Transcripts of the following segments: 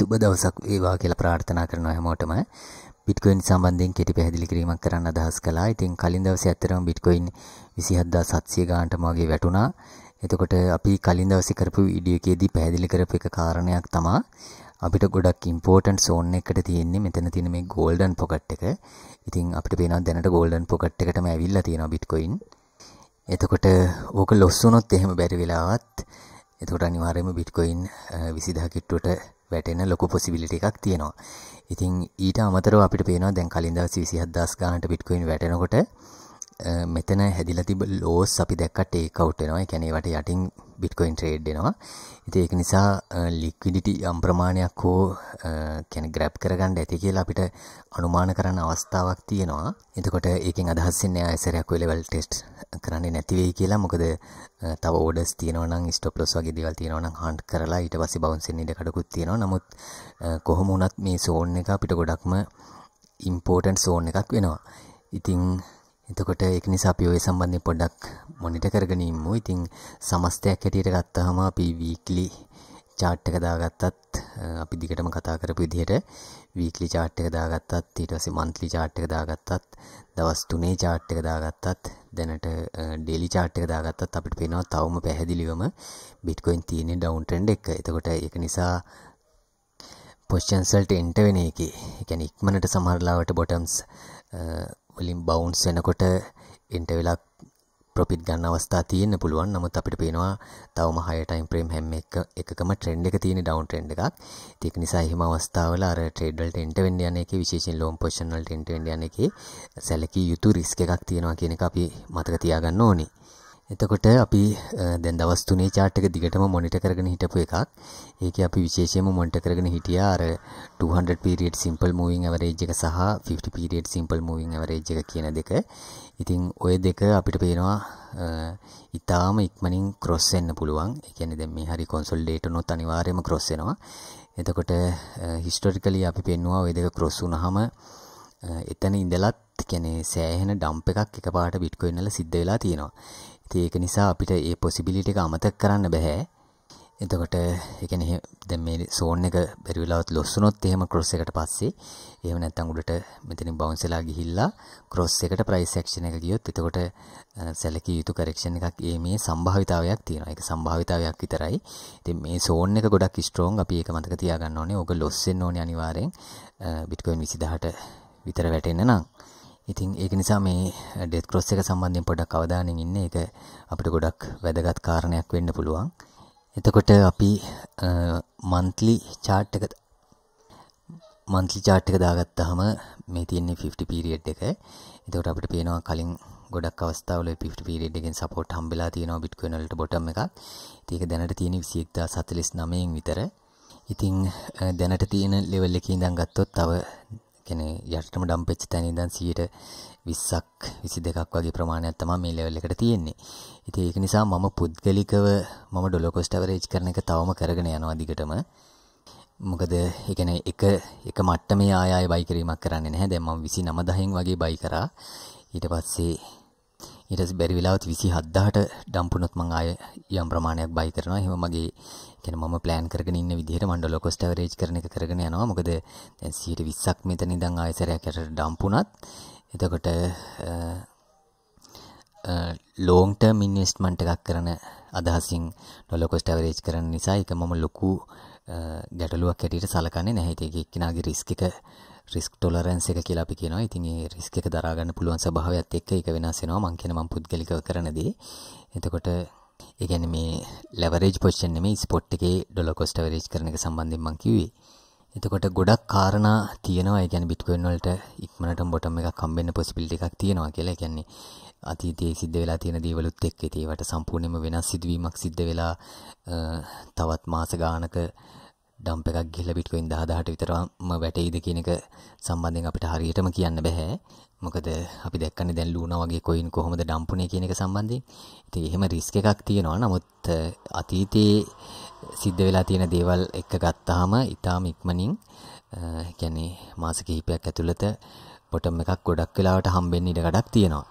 සුබ දවසක් වේවා කියලා ප්‍රාර්ථනා කරනවා හැමෝටම. බිට්කොයින් සම්බන්ධයෙන් කෙටි පැහැදිලි කිරීමක් කරන්න අදහස් කළා. ඉතින් කලින් දවසේ ඇත්තටම බිට්කොයින් 27700 ගානට මගේ වැටුණා. එතකොට අපි කලින් දවසේ කරපු වීඩියෝ එකේදී පැහැදිලි කරපු එක කාරණයක් තමයි අපිට ගොඩක් ඉම්පෝටන්ට් සෝන් එකකට තියෙන්නේ මෙතන තියෙන මේ গোল্ডන් පොකට් එක. ඉතින් අපිට පේනවා දැනට গোল্ডන් පොකට් එකටම ඇවිල්ලා තියෙනවා බිට්කොයින්. එතකොට ඕක ලොස් වුණොත් එහෙම බැරි වෙලාවත් එතකොට අනිවාර්යයෙන්ම බිට්කොයින් 20000 කිට්ටුවට වැටෙන ලොකු පොසිබිලිටි එකක් තියෙනවා. ඉතින් ඊට අමතරව අපිට පේනවා දැන් කලින් දවස් 27000 ගානට බිට්කොයින් වැටෙනකොට මෙතන හැදිලා තිබ්බ ලෝස් අපි දැක්කට ටේක් අවුට් වෙනවා. ඒ කියන්නේ ඒවට යටින් බිට්කොයින් ට්‍රේඩ් වෙනවා. ඉතින් ඒක නිසා ලික්විඩිටි යම් ප්‍රමාණයක් හෝ කියන්නේ ග්‍රැබ් කරගන්න ඇති කියලා අපිට අනුමාන කරන්න අවස්ථාවක් තියෙනවා. එතකොට ඒකෙන් අදහස් වෙන්නේ ආයසරයක් ඔය ලෙවල් ටෙස්ට් කරන්නේ නැති වෙයි කියලා. මොකද තව ඕඩර්ස් තියෙනවා නම් ස්ටොප් ලොස් වගේ දේවල් තියෙනවා නම් හාන්ට් කරලා ඊට පස්සේ බවුන්ස් වෙන්න ඉඩ කඩකුත් තියෙනවා. නමුත් කොහොම වුණත් මේ සෝන් එක අපිට ගොඩක්ම ඉම්පෝටන්ට් සෝන් එකක් වෙනවා. ඉතින් එතකොට ඒක නිසා අපි ඔය සම්බන්ධයෙන් පොඩ්ඩක් මොනිටර් කරගෙන ඉමු. ඉතින් සමස්තයක් හැටියට ගත්තාම අපි වීක්ලි chart එක දාගත්තත් අපි දිගටම කතා කරපු විදිහට වීක්ලි chart එක දාගත්තත් ඊට පස්සේ monthly chart එක දාගත්තත් දවස් තුනේ chart එක දාගත්තත් දැනට daily chart එක දාගත්තත් අපිට පේනවා තවම පැහැදිලිවම bitcoin තියෙන down trend එක. එතකොට ඒක නිසා positions වලට enter වෙන එකේ. ඒ කියන්නේ ඉක්මනට සමහරලාවට bottoms වලින් බවුන්ස් වෙනකොට එන්ට වෙලා ප්‍රොපිට් ගන්න අවස්ථා තියෙන්න පුළුවන් නමුත් අපිට පේනවා තවම හය ටයිම් ෆ්‍රේම් හැම එක එකකම ට්‍රෙන්ඩ් එක තියෙන ඩවුන් ට්‍රෙන්ඩ් එකක්. ඒක නිසා එහෙම අවස්ථාවල අර ට්‍රේඩ් වලට එන්ටර් වෙන්න යන එකේ විශේෂයෙන් ලෝම් පොසිෂන් වලට එන්ටර් වෙන්න යන එකේ සැලකිය යුතු රිස්ක් එකක් තියෙනවා කියන එක අපි මතක තියාගන්න ඕනේ. එතකොට අපි දැන් දවස් 3 chart එක දිගටම මොනිටර් කරගෙන හිටපු එකක්. ඒකේ අපි විශේෂයෙන්ම මොනිටර් කරගෙන හිටියා අර 200 period simple moving average එක සහ 50 period simple moving average එක කියන දෙක. ඉතින් ওই දෙක අපිට පේනවා ඊටාම ඉක්මනින් cross වෙන්න පුළුවන්. ඒ කියන්නේ දැන් මේ හරි consolidate වුණොත් අනිවාර්යයෙන්ම cross වෙනවා. එතකොට historically අපි පෙන්නවා ওই දෙක cross වුණාම එතන ඉඳලත් කැනේ සෑහෙන ඩම්ප එකක් එක පාට බිට්කොයින්නල සිද්ධ වෙලා තියෙනවා ඒක නිසා අපිට ඒ පොසිබිලිට එක අමතක් කරන්න බැහැ එතකොට එකන දැ මේ සෝන් එක බැරිවෙලාත් ලොස්සුනොත් එහෙම කොස් එකට පස්සේ එහම නැත්තං උඩට මෙතනින් බවන්සලා ගිහිල්ලා කොස් එකට ප්‍රයිසක්ෂණ එක ගියොත් එතකොට සැලක යුතු කරක්ෂණ එකක් ඒ මේ සම්භාවිතාවයක් තියෙන එක සම්භාවිතාවයක් විතරයි ති මේ සෝන් එක ගොඩක් ස්ට්‍රෝන් අපි එක මතක තියාගන්න ඕනේ ඕක ලොස්සෙන් ඕන අනිවාරයෙන් බිට්කොයින් විසිදාට විතර වැටෙන්න නම් ඉතින් ඒක නිසා මේ ඩෙත් ක්‍රොස් එක සම්බන්ධයෙන් පොඩක් අවධානයෙන් ඉන්න එක අපිට ගොඩක් වැදගත් කාරණයක් වෙන්න පුළුවන්. එතකොට අපි මන්ත්ලි chart එක මන්ත්ලි chart එක දාගත්තාම මේ තියෙන්නේ 50 period එක. එතකොට අපිට පේනවා කලින් ගොඩක් අවස්ථාවල 50 period එකෙන් support හම්බෙලා තියෙනවා Bitcoin වලට bottom එකක්. ඉතින් ඒක දැනට තියෙන්නේ 21049 න් විතර. ඉතින් දැනට තියෙන level එකේ ඉඳන් ගත්තොත් තව කෙනෙ යටටම ඩම්පෙච් තැන ඉදන් සියට විස්සක් විසි දෙකක් වගේ ප්‍රමාණයක් තමා මේ ලෙවල් එකට තියෙන්නේ ඉති ඒක නිසා මම පුද්ගලිකව මම ඩොලොකොස්ටවරේජ් කරන එක තවම කරගෙන යනවා දිගටම මොකද එකන එක එක මට්ට මේ ආය බයිකිරීමක් කරන්න නැහැ දැම්ම විසි නමදහෙන් වගේ බයි කරා ඊට පස්සේ ඊට බැරි වෙලාවත් 27000ට ඩම්ප් වුණොත් මම ආය යම් ප්‍රමාණයක් බයි කරනවා. එහෙම මගේ කියන්නේ මම plan කරගෙන ඉන්න විදිහට මම ඩොලර් cost average කරන එක කරගෙන යනවා. මොකද දැන් 120ක් මෙතන ඉඳන් ආයෙ සැරයක් යටට ඩම්ප් වුණත් එතකොට ලෝන් ටර්ම් ඉන්වෙස්ට්මන්ට් එකක් කරන අදහසින් ඩොලර් cost average කරන නිසා ඒක මම ලොකු ගැටලුවක් හැටියට සලකන්නේ නැහැ. ඒක එක්කිනාගේ රිස්ක් එක රිස්ක් ටොලරන්ස් එක කියලා අපි කියනවා. ඉතින් ඒ රිස්ක් එක දරා ගන්න පුළුවන් ස්වභාවයත් එක්ක ඒක වෙනස් වෙනවා. මං කියන මං පුද්ගලිකව කරන දේ. එතකොට ඒ කියන්නේ මේ ලෙවරේජ් පොසිෂන් නෙමෙයි ස්පොට් එකේ ඩොලර් කොස්ට් ඇවරේජ් කරන එක සම්බන්ධයෙන් මං කිව්වේ. එතකොට ගොඩක් කාරණා තියෙනවා. ඒ කියන්නේ බිට්කොයින් වලට ඉක්මනටම බොටම් එකක් හම්බෙන්න පොසිබිලිටි එකක් තියෙනවා කියලා. ඒ කියන්නේ අතීතයේ සිද්ධ වෙලා තියෙන දේවලුත් එක්ක ඒවට සම්පූර්ණයෙන්ම වෙනස් සිදුවීමක් සිද්ධ වෙලා තවත් මාස ගානක ඩම්ප එකක් ගිහිල බිට්කොයින් 10000ට විතරම වැටෙයිද කියන එක සම්බන්ධයෙන් අපිට හරියටම කියන්න බෑ. මොකද අපි දැක්කනේ දැන් ලූනා වගේ කොයින් කොහොමද ඩම්පුනේ කියන එක සම්බන්ධයෙන්. ඉතින් එහෙම රිස්ක් එකක් තියෙනවා. නමුත් අතීතයේ සිද්ධ වෙලා තියෙන දේවල් එක ගත්තාම ඊටාම ඉක්මනින් කියන්නේ මාස කිහිපයක් ඇතුළත බොටම් එකක් ගොඩක් වෙලාවට හම්බෙන්න ඉඩ ගඩක් තියෙනවා.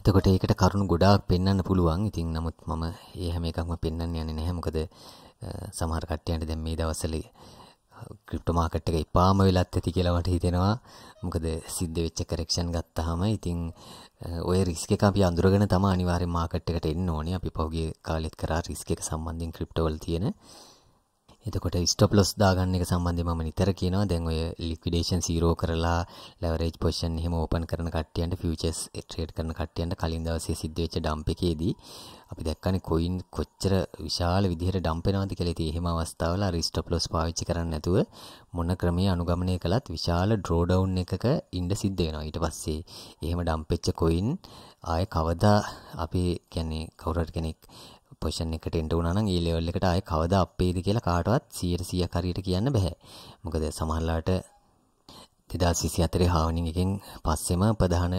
එතකොට ඒකට කරුණු ගොඩාක් පෙන්වන්න පුළුවන්. ඉතින් නමුත් මම ඒ හැම එකක්ම පෙන්වන්න යන්නේ නැහැ. මොකද සමහර කට්ටියන්ට දැන් මේ දවස්වල ක්‍රිප්ටෝ මාකට් එක ඉපාම වෙලත් ඇති කියලා මට හිතෙනවා. මොකද සිද්ධ වෙච්ච කරෙක්ෂන් ගත්තාම ඉතින් ඔය රිස්ක් එක අපි අඳුරගෙන තමයි අනිවාර්යෙන් මාකට් එකට එන්න ඕනේ. අපි පහුගිය කාලෙත් කරා රිස්ක් එක සම්බන්ධයෙන් ක්‍රිප්ටෝ වල තියෙන එතකොට ස්ටොප්ලොස් දාගන්න එක සම්බන්ධයෙන් මම නිතර කියනවා දැන් ඔය ලික්විඩේෂන් 0 කරලා ලෙවරේජ් පොසිෂන් එහෙම ඕපන් කරන කට්ටියන්ට ෆියුචර්ස් ට්‍රේඩ් කරන කට්ටියන්ට කලින් දවසේ සිද්ධ වෙච්ච ඩම්ප් එකේදී අපි දැක්කනේ කොයින් කොච්චර විශාල විදිහට ඩම්ප් වෙනවද කියලා. ඉතින් එහෙම අවස්ථාවල අර ස්ටොප්ලොස් පාවිච්චි කරන්නේ නැතුව මොන ක්‍රමයේ අනුගමනය කළත් විශාල ඩ්‍රෝ ඩවුන් එකක ඉන්න සිද්ධ වෙනවා. ඊට පස්සේ එහෙම ඩම්ප් වෙච්ච කොයින් ආය කවදා අපි කියන්නේ කවුරුහරි කෙනෙක් පොෂන් එකට එන්ට වුණනම් ඒ ලෙවල් එකට ආයේ කවදා අපේද කියලා කාටවත් 100% හරියට කියන්න බෑ. මොකද සමහරලාට 2024 හාවනින් එකෙන් පස්සෙම ප්‍රධාන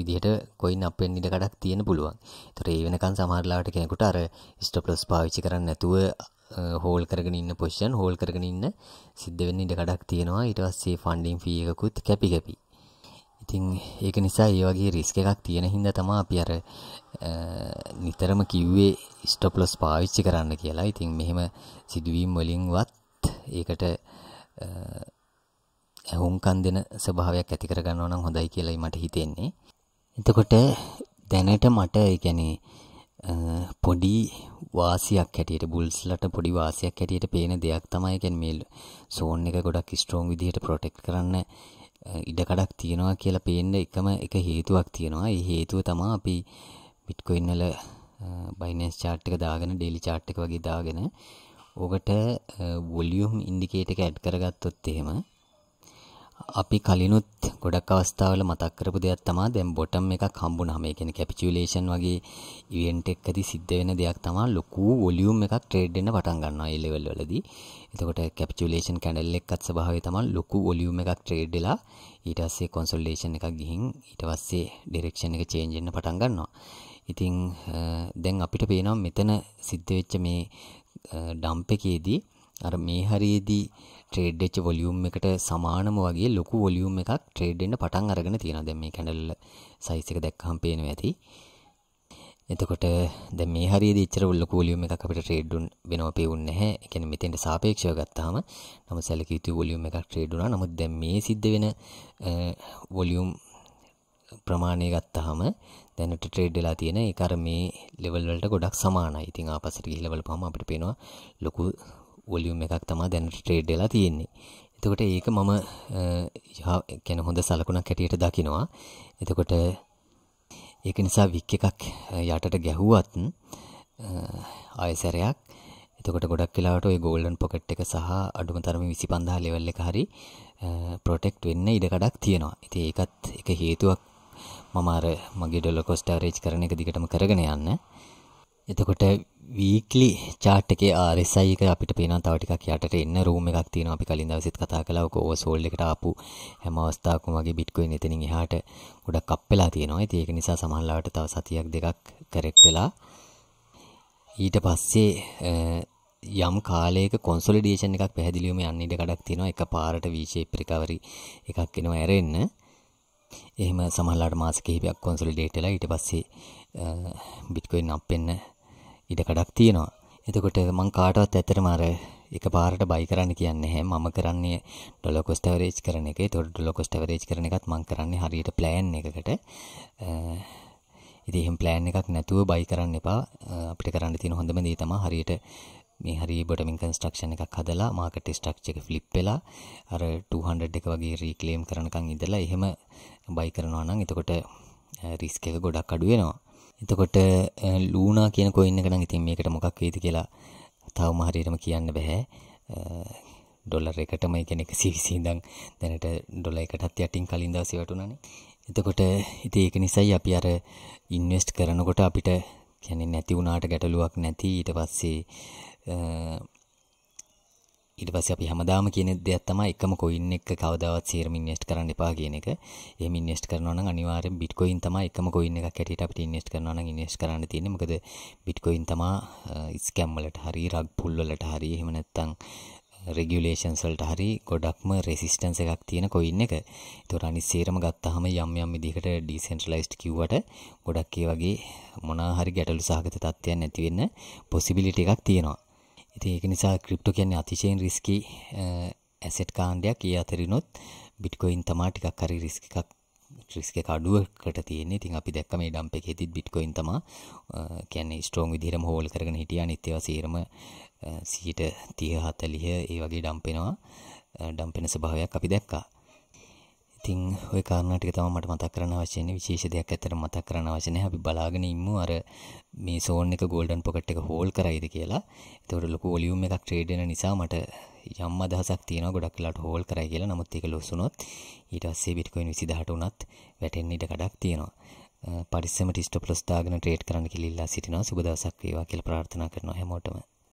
විදිහට කොයින් අප් වෙන්න ඉඩ කඩක් තියෙන්න පුළුවන්. ඒතර ඒ වෙනකන් සමහරලාට කෙනෙකුට අර ස්ටොප්ලස් පාවිච්චි කරන්නේ නැතුව හෝල් කරගෙන ඉන්න පොෂන් හෝල් කරගෙන ඉන්න සිද්ධ වෙන්න ඉඩ කඩක් තියෙනවා. ඊට පස්සේ ෆන්ඩින් ෆී එකකුත් කැපි කැපි. ඉතින් ඒක නිසා ඒ වගේ රිස්ක එකක් තියෙන හින්දා තමයි අපි අර නිතරම කිව්වේ ස්ටොප් ලොස් පාවිච්චි කරන්න කියලා. ඉතින් මෙහෙම සිදුවීම් වලින්වත් ඒකට ඇහුම්කන් දෙන ස්වභාවයක් ඇති කරගන්නවා නම් හොඳයි කියලායි මට හිතෙන්නේ. එතකොට දැනට මට ඒ පොඩි වාසියක් හැටියට බුල්ස්ලට පොඩි වාසියක් හැටියට පේන දෙයක් තමයි කියන්නේ මේ සෝන් එක ගොඩක් ස්ට්‍රෝං විදිහට ප්‍රොටෙක්ට් කරන්න ඉඩකඩක් තියෙනවා කියලා පේන්න එකම එක හේතුවක් තියෙනවා. ඒ හේතුව තමයි අපි Bitcoin වල Binance chart එක දාගෙන daily chart එක වගේ දාගෙන ඕකට වොලියුම් ඉන්ඩිකේටර් එක ඇඩ් කරගත්තොත් එහෙම අපි කලිනුත් ගොඩක් අවස්ථාවල මතක් කරපු දෙයක් තමයි දැන් බොටම් එකක් හම්බුනහම ඒ කියන්නේ කැපිචුලේෂන් වගේ ඉවෙන්ට් එකකදී සිද්ධ වෙන දෙයක් තමයි ලොකු වොලියුම් එකක් ට්‍රේඩ් වෙන්න පටන් ගන්නවා ඒ ලෙවල් වලදී. එතකොට කැපිචුලේෂන් කැන්ඩල් එකකත් ස්වභාවය තමයි ලොකු වොලියුම් එකක් ට්‍රේඩ් වෙලා ඊට පස්සේ කන්සොලිඩේෂන් එකක් ගිහින් ඊට පස්සේ ඩිරෙක්ෂන් එක චේන්ජ් වෙන්න පටන් ගන්නවා. ඉතින් දැන් අපිට පේනවා මෙතන සිද්ධ වෙච්ච මේ ඩම්ප් එකේදී අර මේ හරියේදී ට්‍රේඩ් වෙච්ච වොලියුම් එකට සමානම වගේ ලොකු වොලියුම් එකක් ට්‍රේඩ් වෙන්න පටන් අරගෙන තියෙනවා. දැන් මේ කැන්ඩල් සයිස් එක දැක්කම පේනවා ඇති. එතකොට දැන් මේ හරියේදී එච්චර ලොකු වොලියුම් එකක් අපිට ට්‍රේඩ් වෙනවා පේන්නේ නැහැ. ඒ කියන්නේ මෙතෙන්ට සාපේක්ෂව ගත්තාම නම් සැලකිය යුතු වොලියුම් එකක් ට්‍රේඩ් වුණා. නමුත් දැන් මේ සිද්ධ වෙන වොලියුම් ප්‍රමාණය ගත්තාම දැනට ට්‍රේඩ් වෙලා තියෙන ඒක අර මේ ලෙවල් වලට ගොඩක් සමානයි. ඉතින් ආපස්සට ගිහිල්ලා බලපුවම අපිට පේනවා ලොකු වොලියුම් එකක් තමා දැන් ට්‍රේඩ් වෙලා තියෙන්නේ. එතකොට ඒක මම يعني හොඳ සලකුණක් හැටියට දකිනවා. එතකොට ඒක නිසා වික් එකක් යටට ගැහුවත් ආයසරයක් එතකොට ගොඩක් වෙලාවට ওই গোল্ডන් පොකට් එක සහ අඩුම තරමේ 25000 ලෙවල් එක හරි ප්‍රොටෙක්ට් වෙන්න ඉඩ කඩක් තියෙනවා. ඉතින් ඒකත් එක හේතුවක් මම අර මගේ ඩොලර් කොස්ට් ඇවරේජ් කරන එක දිගටම කරගෙන යන්න. එතකොට වීක්ලි chart එකේ RSI එක අපිට පේනවා තව ටිකක් යටට එන්න room එකක් තියෙනවා අපි කලින් දවසෙත් කතා කළා ඔක oversold එකට ආපු හැම අවස්ථාවකම වගේ bitcoin එතනින් එහාට ගොඩක් අප් වෙලා තියෙනවා. ඉතින් ඒක නිසා සමහරවිට තව සතියක් දෙකක් correct වෙලා ඊට පස්සේ යම් කාලයක කොන්සොලිඩේෂන් එකක් පැහැදිලිවම යන්න ඉඩ ගඩක් තියෙනවා එක පාරට V shape recovery එකක් එනවා ඇරෙන්න. එහෙම සමහරලාට මාස කිහිපයක් කොන්සොලිඩේට් වෙලා ඊට පස්සේ බිට්කොයින් අප් වෙන්න ඉඩ කඩක් තියෙනවා. එතකොට මං කාටවත් ඇත්තටම අර එකපාරට බයි කරන්න කියන්නේ නැහැ. මම කරන්නේ ඩොලර් කොස්ට් ඇවරේජ් කරන එක. ඒතකොට ඩොලර් කොස්ට් ඇවරේජ් කරන එකත් මං කරන්නේ හරියට ප්ලෑන් එකකට. ඉතින් එහෙම ප්ලෑන් එකක් නැතුව බයි කරන්න එපා. අපිට කරන්න තියෙන හොඳම දේ තමයි හරියට මේ හරි බොටමින් කන්ස්ට්‍රක්ෂන් එකක් හදලා මාකට් ස්ට්‍රක්චර් එක ෆ්ලිප් වෙලා අර 200 එක වගේ රීක්ලේම් කරනකම් ඉඳලා එහෙම බයි කරනවා නම් එතකොට රිස්ක් එක ගොඩක් අඩු වෙනවා. එතකොට ලූනා කියන කොයින් එක නම් ඉතින් මේකට මොකක් වේද කියලා තවම හරියටම කියන්න බෑ. ඩොලර් එකටම ඒ කියන්නේ 120 ඉඳන් දැනට ඩොලර් එකටත් යටින් කලින් දවසේ වටුණානේ. එතකොට ඉතින් ඒක නිසායි අපි අර ඉන්වෙස්ට් කරනකොට අපිට කියන්නේ නැති වුණාට ගැටලුවක් නැති ඊට පස්සේ ඊට පස්සේ අපි හැමදාම කියන දෙයක් තමයි එකම කොයින් එක කවදාවත් සීරම ඉන්වෙස්ට් කරන්න එපා කියන එක. එහෙම ඉන්වෙස්ට් කරනවා නම් අනිවාර්යෙන් බිට්කොයින් තමයි එකම කොයින් එකක් හැටියට අපිට ඉන්වෙස්ට් කරනවා නම් ඉන්වෙස්ට් කරන්න තියෙන්නේ. මොකද බිට්කොයින් තමයි ස්කෑම් වලට හරි රග් පුල් වලට හරි එහෙම නැත්නම් රෙගියලේෂන්ස් වලට හරි ගොඩක්ම රෙසිස්ටන්ස් එකක් තියෙන කොයින් එක. ඒතකොට අනිත් සීරම ගත්තාම යම් යම් විදිහකට ඩිසෙන්ට්‍රලයිස්ඩ් කිව්වට ගොඩක් ඒ වගේ මොනවා හරි ගැටලු සහගත තත්ත්වයන් ඇති වෙන්න පොසිබිලිටි එකක් තියෙනවා. ඉතින් ඒක නිසා ක්‍රිප්ටෝ කියන්නේ අතිශයින් රිස්කි ඇසෙට් කාණ්ඩයක්. ඒ අතරිනොත් බිට්කොයින් තමයි ටිකක් හරි රිස්ක් එකක් රිස්ක එක අඩුවකට තියෙන්නේ. ඉතින් අපි දැක්ක මේ ඩම්ප් එකේදීත් බිට්කොයින් තමයි කියන්නේ ස්ට්‍රෝං විදිහටම හෝල් කරගෙන හිටියා. අනිත් ඒවා සීරම 100ට 30 40 ඒ වගේ ඩම්ප් වෙනවා. ඩම්ප් වෙන ස්වභාවයක් අපි දැක්කා. ඉතින් ওই කාරණා ටික තමයි මට මතක් කරන්න අවශ්‍ය වෙන්නේ විශේෂ දෙයක් ඇත්තට මතක් කරන්න අවශ්‍ය නැහැ අපි බලාගෙන ඉමු අර මේ සෝන් එක গোল্ডන් පොකට් එක හෝල් කරයිද කියලා. ඒතකොට ලොකු වොලියුම් එකක් ට්‍රේඩ් වෙන නිසා මට යම් අදහසක් තියෙනවා ගොඩක් වෙලාට හෝල් කරයි කියලා. නමුත් ඒක ලොස් වුණොත් ඊට පස්සේ බිට්කොයින් 20000ට උනත් වැටෙන්න ඉඩ කඩක් තියෙනවා. පරිස්සමට ස්ටොප් ලොස් දාගෙන ට්‍රේඩ් කරන්න කියලා ඉල්ලා සිටිනවා. සුබ දවසක් වේවා කියලා ප්‍රාර්ථනා කරනවා හැමෝටම.